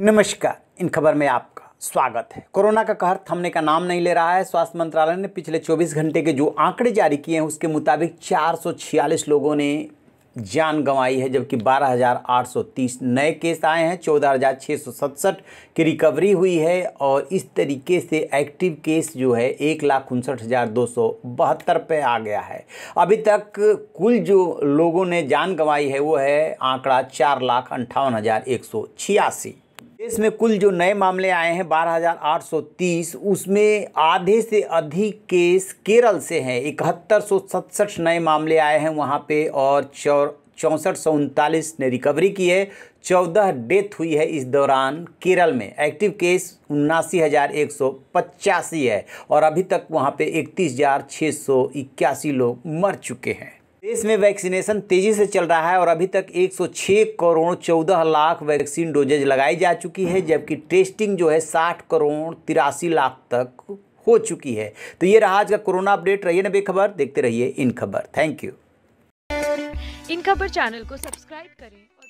नमस्कार इन खबर में आपका स्वागत है कोरोना का कहर थमने का नाम नहीं ले रहा है स्वास्थ्य मंत्रालय ने पिछले 24 घंटे के जो आंकड़े जारी किए हैं उसके मुताबिक 446 लोगों ने जान गंवाई है जबकि 12,830 नए केस आए हैं चौदह की रिकवरी हुई है और इस तरीके से एक्टिव केस जो है एक लाख उनसठ हज़ार दो सौ बहत्तर पे आ गया है अभी तक कुल जो लोगों ने जान गंवाई है वो है आंकड़ा चार लाख अंठावन हज़ार एक सौ छियासी देश में कुल जो नए मामले आए हैं 12,830 उसमें आधे से अधिक केस केरल से हैं इकहत्तर नए मामले आए हैं वहाँ पे और चौंसठ सौ उनतालीस ने रिकवरी की है चौदह डेथ हुई है इस दौरान केरल में एक्टिव केस उन्नासी हज़ार एक सौ पचासी है और अभी तक वहाँ पे इकतीस हज़ार छः सौ इक्यासी लोग मर चुके हैं देश में वैक्सीनेशन तेजी से चल रहा है और अभी तक 106 करोड़ 14 लाख वैक्सीन डोजेज लगाई जा चुकी है जबकि टेस्टिंग जो है 60 करोड़ तिरासी लाख तक हो चुकी है तो ये रहा आज का कोरोना अपडेट रहिए ना बेखबर देखते रहिए इन खबर थैंक यू इन खबर चैनल को सब्सक्राइब करें